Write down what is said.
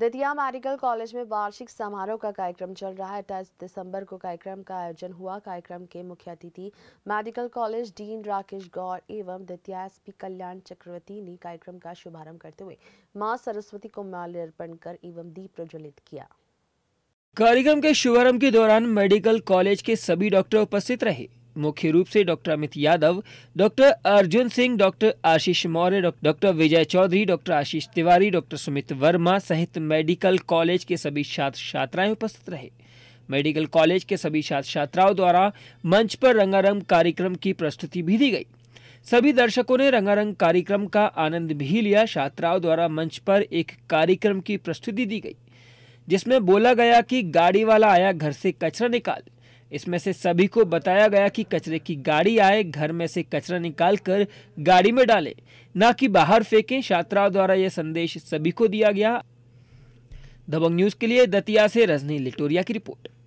Datia medical college में वार्षिक समारोह का कार्यक्रम चल रहा है अट्ठाईस दिसंबर को कार्यक्रम का आयोजन हुआ कार्यक्रम के मुख्य अतिथि medical college dean Rakesh Gaur एवं दतिया एसपी कल्याण चक्रवर्ती ने कार्यक्रम का शुभारंभ करते हुए मां सरस्वती को माल्यार्पण कर एवं दीप प्रज्वलित किया कार्यक्रम के शुभारंभ के दौरान मेडिकल कॉलेज के सभी डॉक्टर उपस्थित रहे मुख्य रूप से doctor Amit Yadav doctor Arjun Singh doctor Ashish Maurya doctor Vijay Chaudhary doctor Ashish Tiwari doctor Sumit Verma सहित मेडिकल कॉलेज के सभी छात्र छात्राएं उपस्थित रहे मेडिकल कॉलेज के सभी छात्र छात्राओं द्वारा मंच पर रंगारंग कार्यक्रम की प्रस्तुति भी दी गई सभी दर्शकों ने रंगारंग कार्यक्रम का आनंद भी लिया छात्राओं द्वारा मंच पर एक कार्यक्रम की प्रस्तुति दी गई जिसमें बोला गया कि गाड़ी वाला आया घर से कचरा निकाल इसमें से सभी को बताया गया कि कचरे की गाड़ी आए घर में से कचरा निकाल कर गाड़ी में डाले न कि बाहर फेंके छात्राओं द्वारा यह संदेश सभी को दिया गया दबंग न्यूज के लिए दतिया से रजनी लिटोरिया की रिपोर्ट